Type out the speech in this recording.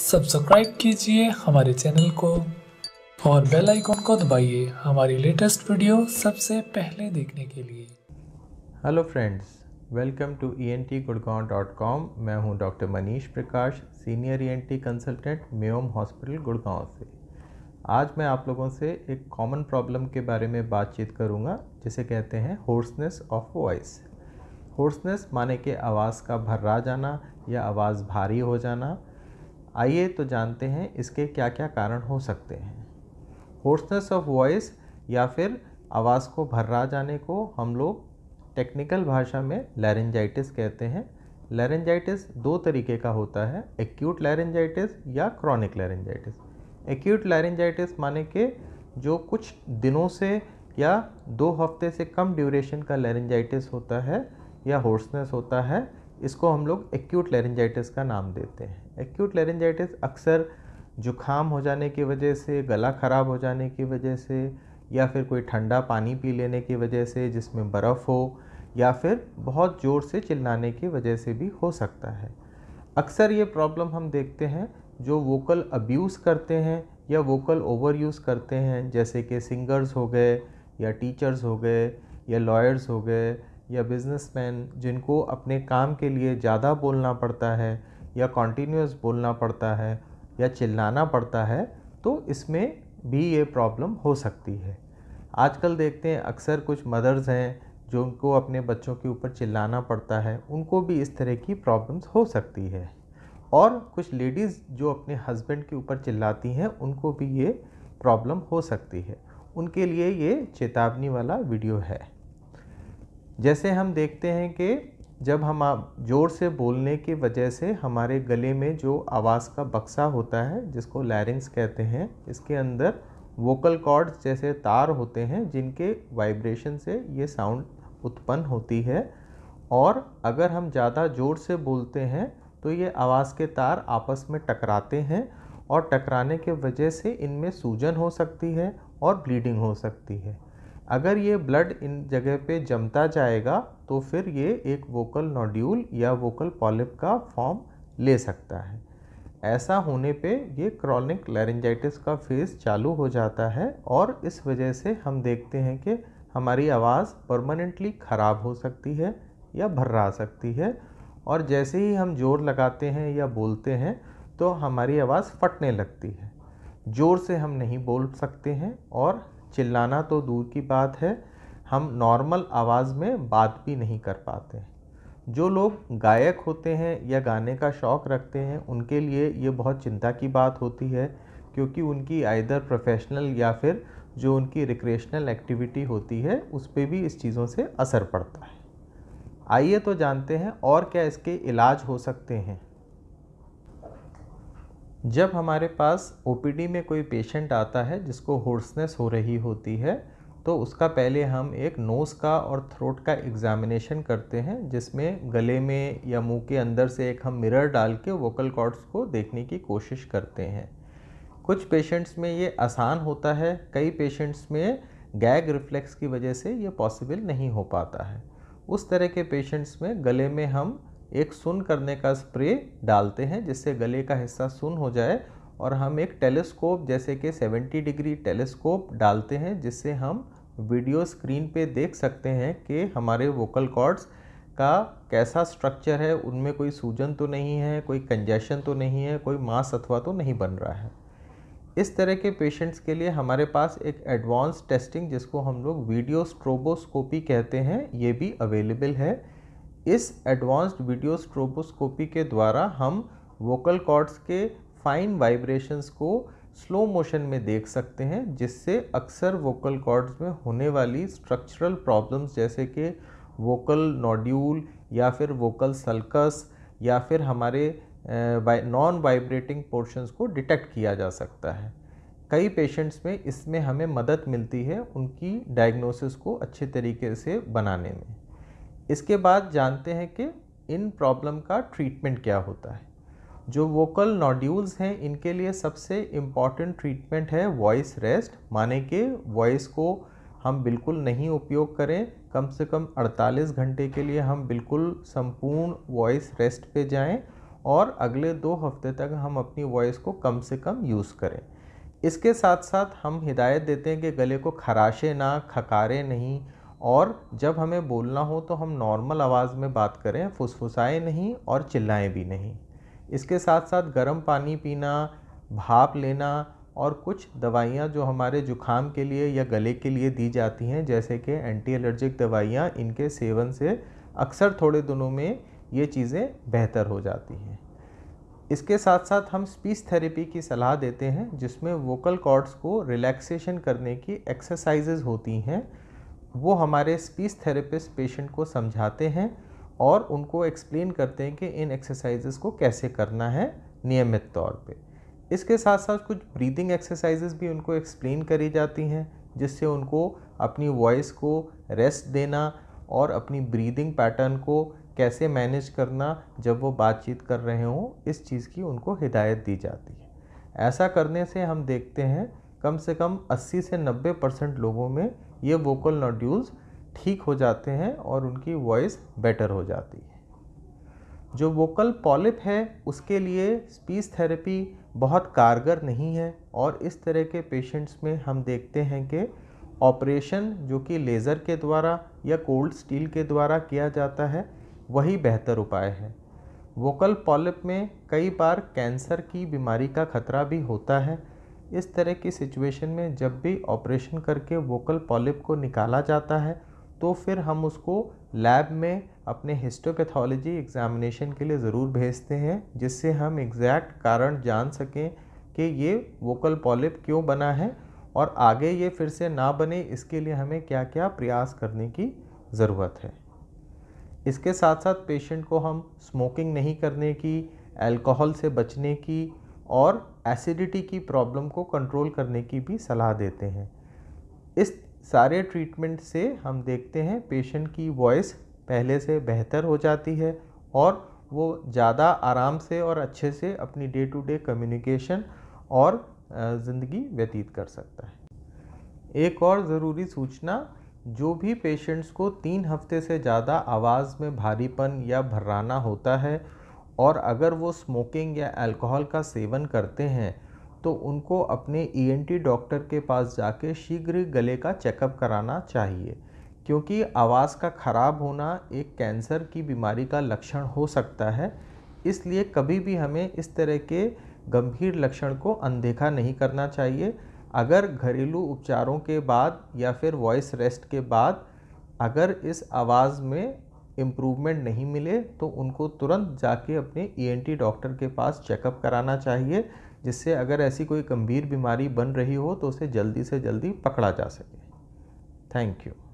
subscribe कीजिए हमारे channel को और बेल आइकॉन को दबाइए हमारी लेटेस्ट वीडियो सबसे पहले देखने के लिए hello friends welcome to E N T Gurgaon dot com मैं हूं doctor Manish Prakash senior E N T consultant मेम हॉस्पिटल गुड़गांव से आज मैं आप लोगों से एक कॉमन प्रॉब्लम के बारे में बातचीत करूंगा जिसे कहते हैं होर्सनेस ऑफ वॉइस होर्सनेस माने के आवाज़ का भर्रा जाना या आवाज़ भारी हो जाना आइए तो जानते हैं इसके क्या क्या कारण हो सकते हैं होर्सनेस ऑफ वॉइस या फिर आवाज़ को भर्रा जाने को हम लोग टेक्निकल भाषा में लैरेंजाइटिस कहते हैं लैरेंजाइटिस दो तरीके का होता है एक्यूट लैरेंजाइटिस या क्रॉनिक लैरेंजाइटिस एक्यूट लैरेंजाइटिस माने के जो कुछ दिनों से या दो हफ्ते से कम ड्यूरेशन का लैरेंजाइटिस होता है या होर्सनेस होता है इसको हम लोग एक्यूट लेरेंजाइटिस का नाम देते हैं एक्यूट लेरेंजाइटिस अक्सर जुखाम हो जाने की वजह से गला ख़राब हो जाने की वजह से या फिर कोई ठंडा पानी पी लेने की वजह से जिसमें बर्फ़ हो या फिर बहुत ज़ोर से चिल्लाने की वजह से भी हो सकता है अक्सर ये प्रॉब्लम हम देखते हैं जो वोकल अब्यूज़ करते हैं या वोकल ओवर यूज़ करते हैं जैसे कि सिंगर्स हो गए या टीचर्स हो गए या लॉयर्स हो गए या बिजनेसमैन जिनको अपने काम के लिए ज़्यादा बोलना पड़ता है या कॉन्टीन्यूस बोलना पड़ता है या चिल्लाना पड़ता है तो इसमें भी ये प्रॉब्लम हो सकती है आजकल देखते हैं अक्सर कुछ मदर्स हैं जो उनको अपने बच्चों के ऊपर चिल्लाना पड़ता है उनको भी इस तरह की प्रॉब्लम्स हो सकती है और कुछ लेडीज़ जो अपने हस्बैंड के ऊपर चिल्लाती हैं उनको भी ये प्रॉब्लम हो सकती है उनके लिए ये चेतावनी वाला वीडियो है जैसे हम देखते हैं कि जब हम ज़ोर से बोलने की वजह से हमारे गले में जो आवाज़ का बक्सा होता है जिसको लैरिंग्स कहते हैं इसके अंदर वोकल कॉर्ड्स जैसे तार होते हैं जिनके वाइब्रेशन से ये साउंड उत्पन्न होती है और अगर हम ज़्यादा ज़ोर से बोलते हैं तो ये आवाज़ के तार आपस में टकराते हैं और टकराने के वजह से इनमें सूजन हो सकती है और ब्लीडिंग हो सकती है अगर ये ब्लड इन जगह पे जमता जाएगा तो फिर ये एक वोकल नोड्यूल या वोकल पॉलिप का फॉर्म ले सकता है ऐसा होने पे ये क्रॉनिक लैरेंजाइटिस का फेज़ चालू हो जाता है और इस वजह से हम देखते हैं कि हमारी आवाज़ परमानेंटली ख़राब हो सकती है या भर्रा सकती है और जैसे ही हम जोर लगाते हैं या बोलते हैं तो हमारी आवाज़ फटने लगती है ज़ोर से हम नहीं बोल सकते हैं और चिल्लाना तो दूर की बात है हम नॉर्मल आवाज़ में बात भी नहीं कर पाते जो लोग गायक होते हैं या गाने का शौक़ रखते हैं उनके लिए ये बहुत चिंता की बात होती है क्योंकि उनकी आइदर प्रोफेशनल या फिर जो उनकी रिक्रिएशनल एक्टिविटी होती है उस पर भी इस चीज़ों से असर पड़ता है आइए तो जानते हैं और क्या इसके इलाज हो सकते हैं जब हमारे पास ओ में कोई पेशेंट आता है जिसको होर्सनेस हो रही होती है तो उसका पहले हम एक नोज़ का और थ्रोट का एग्जामिनेशन करते हैं जिसमें गले में या मुंह के अंदर से एक हम मिरर डाल के वोकल कॉर्ड्स को देखने की कोशिश करते हैं कुछ पेशेंट्स में ये आसान होता है कई पेशेंट्स में गैग रिफ्लेक्स की वजह से ये पॉसिबल नहीं हो पाता है उस तरह के पेशेंट्स में गले में हम एक सुन करने का स्प्रे डालते हैं जिससे गले का हिस्सा सुन हो जाए और हम एक टेलीस्कोप जैसे कि 70 डिग्री टेलीस्कोप डालते हैं जिससे हम वीडियो स्क्रीन पे देख सकते हैं कि हमारे वोकल कॉर्ड्स का कैसा स्ट्रक्चर है उनमें कोई सूजन तो नहीं है कोई कंजेशन तो नहीं है कोई मांस अथवा तो नहीं बन रहा है इस तरह के पेशेंट्स के लिए हमारे पास एक एडवांस टेस्टिंग जिसको हम लोग वीडियो स्ट्रोबोस्कोपी कहते हैं ये भी अवेलेबल है इस एडवांस्ड वीडियो स्ट्रोबोस्कोपी के द्वारा हम वोकल कॉर्ड्स के फाइन वाइब्रेशंस को स्लो मोशन में देख सकते हैं जिससे अक्सर वोकल कॉर्ड्स में होने वाली स्ट्रक्चरल प्रॉब्लम्स जैसे कि वोकल नोड्यूल या फिर वोकल सल्कस या फिर हमारे नॉन वाइब्रेटिंग पोर्शंस को डिटेक्ट किया जा सकता है कई पेशेंट्स में इसमें हमें मदद मिलती है उनकी डायग्नोसिस को अच्छे तरीके से बनाने में इसके बाद जानते हैं कि इन प्रॉब्लम का ट्रीटमेंट क्या होता है जो वोकल नॉड्यूल्स हैं इनके लिए सबसे इम्पॉर्टेंट ट्रीटमेंट है वॉइस रेस्ट माने कि वॉइस को हम बिल्कुल नहीं उपयोग करें कम से कम 48 घंटे के लिए हम बिल्कुल संपूर्ण वॉइस रेस्ट पे जाएं और अगले दो हफ्ते तक हम अपनी वॉइस को कम से कम यूज़ करें इसके साथ साथ हम हिदायत देते हैं कि गले को खराशे ना खकारे नहीं और जब हमें बोलना हो तो हम नॉर्मल आवाज़ में बात करें फुसफुसाएं नहीं और चिल्लाएं भी नहीं इसके साथ साथ गर्म पानी पीना भाप लेना और कुछ दवाइयाँ जो हमारे जुखाम के लिए या गले के लिए दी जाती हैं जैसे कि एंटी एलर्जिक दवाइयाँ इनके सेवन से अक्सर थोड़े दिनों में ये चीज़ें बेहतर हो जाती हैं इसके साथ साथ हम स्पीच थेरेपी की सलाह देते हैं जिसमें वोकल कॉर्ड्स को रिलैक्सेशन करने की एक्सरसाइजेज होती हैं वो हमारे स्पीच थेरेपिस्ट पेशेंट को समझाते हैं और उनको एक्सप्लेन करते हैं कि इन एक्सरसाइजेस को कैसे करना है नियमित तौर पे इसके साथ साथ कुछ ब्रीदिंग एक्सरसाइजेस भी उनको एक्सप्लेन करी जाती हैं जिससे उनको अपनी वॉइस को रेस्ट देना और अपनी ब्रीदिंग पैटर्न को कैसे मैनेज करना जब वो बातचीत कर रहे हों इस चीज़ की उनको हिदायत दी जाती है ऐसा करने से हम देखते हैं कम से कम 80 से 90 परसेंट लोगों में ये वोकल नोड्यूल्स ठीक हो जाते हैं और उनकी वॉइस बेटर हो जाती है जो वोकल पॉलिप है उसके लिए स्पीच थेरेपी बहुत कारगर नहीं है और इस तरह के पेशेंट्स में हम देखते हैं कि ऑपरेशन जो कि लेज़र के द्वारा या कोल्ड स्टील के द्वारा किया जाता है वही बेहतर उपाय है वोकल पॉलिप में कई बार कैंसर की बीमारी का खतरा भी होता है इस तरह की सिचुएशन में जब भी ऑपरेशन करके वोकल पॉलिप को निकाला जाता है तो फिर हम उसको लैब में अपने हिस्टोपैथोलॉजी एग्जामिनेशन के लिए ज़रूर भेजते हैं जिससे हम एग्जैक्ट कारण जान सकें कि ये वोकल पॉलिप क्यों बना है और आगे ये फिर से ना बने इसके लिए हमें क्या क्या प्रयास करने की ज़रूरत है इसके साथ साथ पेशेंट को हम स्मोकिंग नहीं करने की अल्कोहल से बचने की और एसिडिटी की प्रॉब्लम को कंट्रोल करने की भी सलाह देते हैं इस सारे ट्रीटमेंट से हम देखते हैं पेशेंट की वॉइस पहले से बेहतर हो जाती है और वो ज़्यादा आराम से और अच्छे से अपनी डे टू डे कम्युनिकेशन और ज़िंदगी व्यतीत कर सकता है एक और ज़रूरी सूचना जो भी पेशेंट्स को तीन हफ्ते से ज़्यादा आवाज़ में भारीपन या भर्राना होता है और अगर वो स्मोकिंग या अल्कोहल का सेवन करते हैं तो उनको अपने ईएनटी e डॉक्टर के पास जाके शीघ्र गले का चेकअप कराना चाहिए क्योंकि आवाज़ का ख़राब होना एक कैंसर की बीमारी का लक्षण हो सकता है इसलिए कभी भी हमें इस तरह के गंभीर लक्षण को अनदेखा नहीं करना चाहिए अगर घरेलू उपचारों के बाद या फिर वॉइस रेस्ट के बाद अगर इस आवाज़ में इम्प्रूवमेंट नहीं मिले तो उनको तुरंत जाके अपने ई e डॉक्टर के पास चेकअप कराना चाहिए जिससे अगर ऐसी कोई गंभीर बीमारी बन रही हो तो उसे जल्दी से जल्दी पकड़ा जा सके थैंक यू